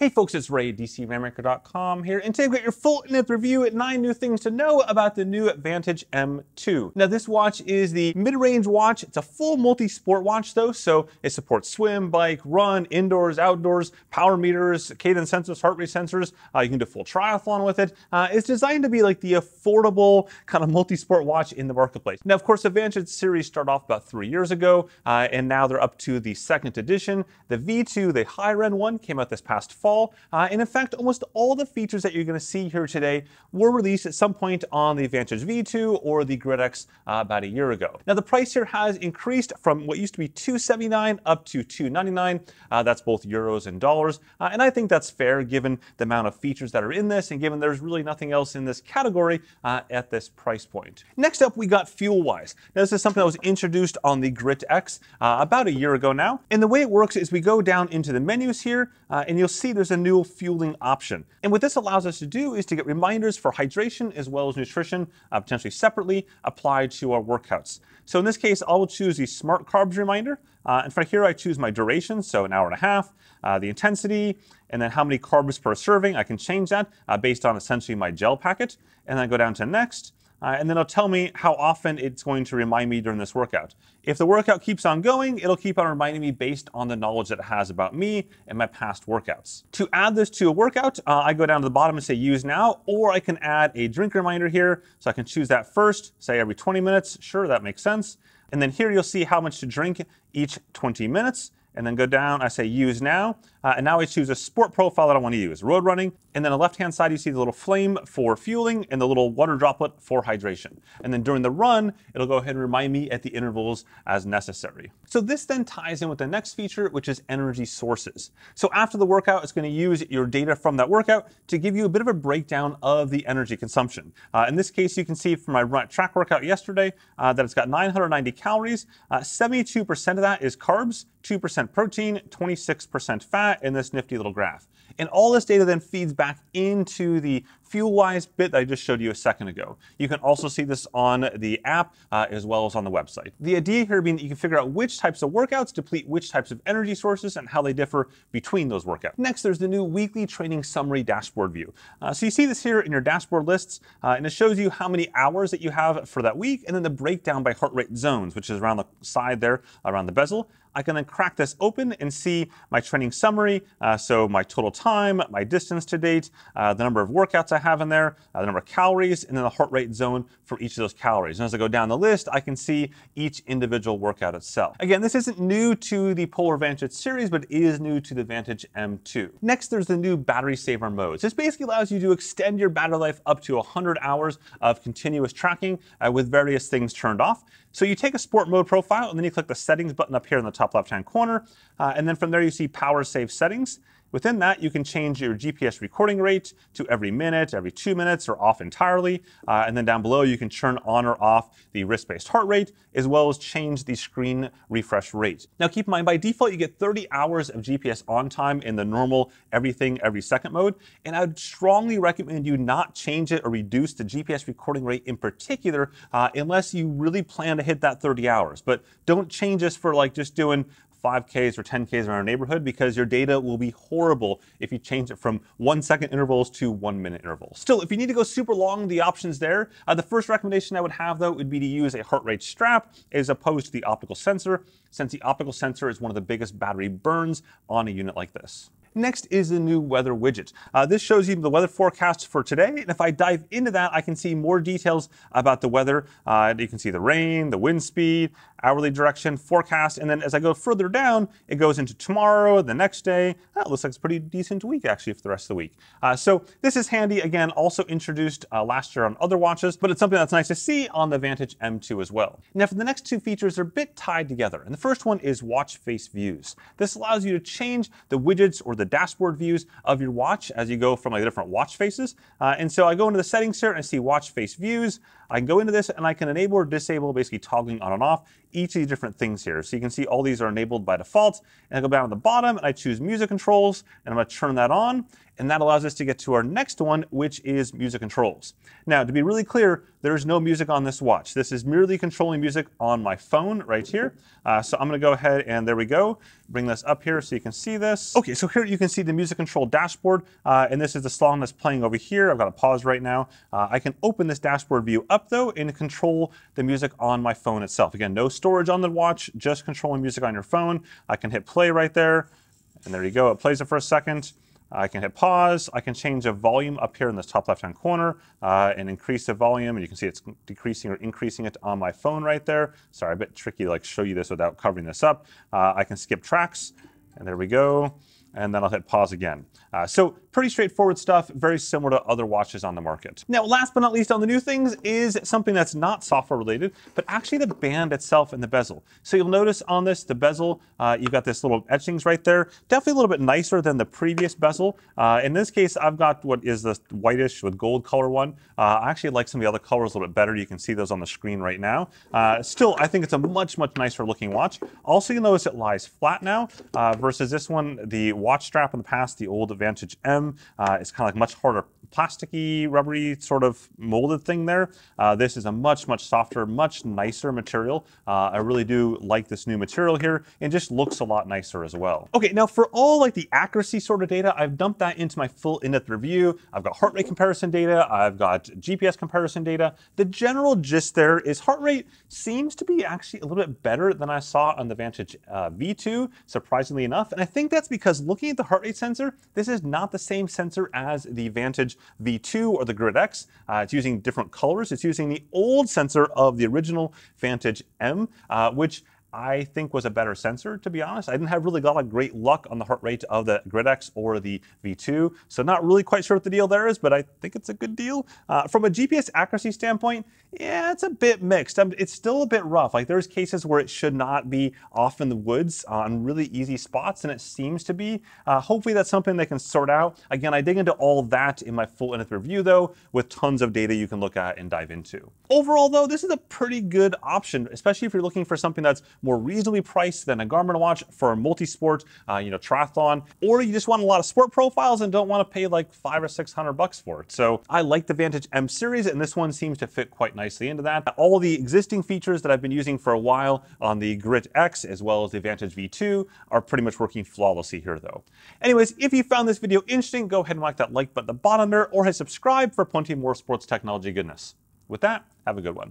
Hey folks, it's Ray, DCRamRanker.com here, and today we've got your full in-depth review at nine new things to know about the new Vantage M2. Now this watch is the mid-range watch. It's a full multi-sport watch though, so it supports swim, bike, run, indoors, outdoors, power meters, cadence sensors, heart rate sensors. Uh, you can do full triathlon with it. Uh, it's designed to be like the affordable kind of multi-sport watch in the marketplace. Now of course, the Vantage series started off about three years ago, uh, and now they're up to the second edition. The V2, the higher-end one, came out this past fall fall. Uh, and in fact, almost all the features that you're going to see here today were released at some point on the Vantage V2 or the GridX uh, about a year ago. Now the price here has increased from what used to be 279 up to 299. Uh, that's both euros and dollars. Uh, and I think that's fair given the amount of features that are in this and given there's really nothing else in this category uh, at this price point. Next up, we got FuelWise. Now this is something that was introduced on the GridX uh, about a year ago now. And the way it works is we go down into the menus here and you'll see there's a new fueling option. And what this allows us to do is to get reminders for hydration as well as nutrition, uh, potentially separately, applied to our workouts. So in this case, I will choose the Smart Carbs reminder. Uh, and for here, I choose my duration, so an hour and a half, uh, the intensity, and then how many carbs per serving. I can change that uh, based on essentially my gel packet. And then I go down to next. Uh, and then it'll tell me how often it's going to remind me during this workout. If the workout keeps on going, it'll keep on reminding me based on the knowledge that it has about me and my past workouts. To add this to a workout, uh, I go down to the bottom and say use now, or I can add a drink reminder here. So I can choose that first, say every 20 minutes. Sure, that makes sense. And then here you'll see how much to drink each 20 minutes and then go down, I say use now, uh, and now I choose a sport profile that I want to use, road running, and then on the left-hand side you see the little flame for fueling and the little water droplet for hydration. And then during the run, it'll go ahead and remind me at the intervals as necessary. So this then ties in with the next feature, which is energy sources. So after the workout, it's going to use your data from that workout to give you a bit of a breakdown of the energy consumption. Uh, in this case, you can see from my track workout yesterday uh, that it's got 990 calories. 72% uh, of that is carbs, 2% protein, 26% fat in this nifty little graph. And all this data then feeds back into the FuelWise bit that I just showed you a second ago. You can also see this on the app uh, as well as on the website. The idea here being that you can figure out which types of workouts deplete which types of energy sources and how they differ between those workouts. Next, there's the new weekly training summary dashboard view. Uh, so you see this here in your dashboard lists, uh, and it shows you how many hours that you have for that week, and then the breakdown by heart rate zones, which is around the side there, around the bezel. I can then crack this open and see my training summary, uh, so my total time, my distance to date, uh, the number of workouts I have in there, uh, the number of calories, and then the heart rate zone for each of those calories. And as I go down the list, I can see each individual workout itself. Again, this isn't new to the Polar Vantage series, but it is new to the Vantage M2. Next, there's the new battery saver modes. This basically allows you to extend your battery life up to 100 hours of continuous tracking uh, with various things turned off. So you take a sport mode profile and then you click the settings button up here in the top left hand corner. Uh, and then from there you see power save settings. Within that, you can change your GPS recording rate to every minute, every two minutes, or off entirely. Uh, and then down below, you can turn on or off the wrist-based heart rate, as well as change the screen refresh rate. Now keep in mind, by default, you get 30 hours of GPS on time in the normal everything every second mode. And I would strongly recommend you not change it or reduce the GPS recording rate in particular, uh, unless you really plan to hit that 30 hours. But don't change this for like just doing 5Ks or 10Ks around our neighborhood because your data will be horrible if you change it from one second intervals to one minute intervals. Still, if you need to go super long, the option's there. Uh, the first recommendation I would have though would be to use a heart rate strap as opposed to the optical sensor, since the optical sensor is one of the biggest battery burns on a unit like this. Next is the new weather widget. Uh, this shows you the weather forecast for today, and if I dive into that, I can see more details about the weather. Uh, you can see the rain, the wind speed, hourly direction, forecast, and then as I go further down, it goes into tomorrow, the next day. That looks like it's a pretty decent week actually for the rest of the week. Uh, so this is handy, again, also introduced uh, last year on other watches, but it's something that's nice to see on the Vantage M2 as well. Now for the next two features, they're a bit tied together. And the first one is watch face views. This allows you to change the widgets or the dashboard views of your watch as you go from like different watch faces. Uh, and so I go into the settings here and I see watch face views. I can go into this and I can enable or disable, basically toggling on and off each of these different things here. So you can see all these are enabled by default. And I go down to the bottom and I choose music controls and I'm gonna turn that on and that allows us to get to our next one, which is music controls. Now, to be really clear, there is no music on this watch. This is merely controlling music on my phone right here. Uh, so I'm going to go ahead and there we go. Bring this up here so you can see this. OK, so here you can see the music control dashboard. Uh, and this is the song that's playing over here. I've got to pause right now. Uh, I can open this dashboard view up, though, and control the music on my phone itself. Again, no storage on the watch, just controlling music on your phone. I can hit play right there. And there you go. It plays it for a second. I can hit pause. I can change the volume up here in this top left-hand corner uh, and increase the volume. And you can see it's decreasing or increasing it on my phone right there. Sorry, a bit tricky to like show you this without covering this up. Uh, I can skip tracks. And there we go and then I'll hit pause again. Uh, so pretty straightforward stuff, very similar to other watches on the market. Now, last but not least on the new things is something that's not software related, but actually the band itself and the bezel. So you'll notice on this, the bezel, uh, you've got this little etchings right there, definitely a little bit nicer than the previous bezel. Uh, in this case, I've got what is the whitish with gold color one. Uh, I actually like some of the other colors a little bit better. You can see those on the screen right now. Uh, still, I think it's a much, much nicer looking watch. Also, you'll notice it lies flat now uh, versus this one, the watch strap in the past, the old Vantage M. Uh, kind of like much harder plasticky, rubbery sort of molded thing there. Uh, this is a much, much softer, much nicer material. Uh, I really do like this new material here and just looks a lot nicer as well. Okay, now for all like the accuracy sort of data, I've dumped that into my full in-depth review. I've got heart rate comparison data. I've got GPS comparison data. The general gist there is heart rate seems to be actually a little bit better than I saw on the Vantage uh, V2, surprisingly enough. And I think that's because looking at the heart rate sensor, this is not the same sensor as the Vantage V2 or the Grid X. Uh, it's using different colors. It's using the old sensor of the original Vantage M, uh, which I think was a better sensor, to be honest. I didn't have really a lot of great luck on the heart rate of the GridX or the V2, so not really quite sure what the deal there is, but I think it's a good deal. Uh, from a GPS accuracy standpoint, yeah, it's a bit mixed. Um, it's still a bit rough. Like there's cases where it should not be off in the woods on really easy spots, and it seems to be. Uh, hopefully that's something they can sort out. Again, I dig into all that in my full in-depth review though, with tons of data you can look at and dive into. Overall though, this is a pretty good option, especially if you're looking for something that's more reasonably priced than a Garmin watch for a multi-sport, uh, you know, triathlon, or you just want a lot of sport profiles and don't want to pay like five or 600 bucks for it. So I like the Vantage M series and this one seems to fit quite nicely into that. All the existing features that I've been using for a while on the Grit X as well as the Vantage V2 are pretty much working flawlessly here though. Anyways, if you found this video interesting, go ahead and whack that like button at the bottom there or hit subscribe for plenty more sports technology goodness. With that, have a good one.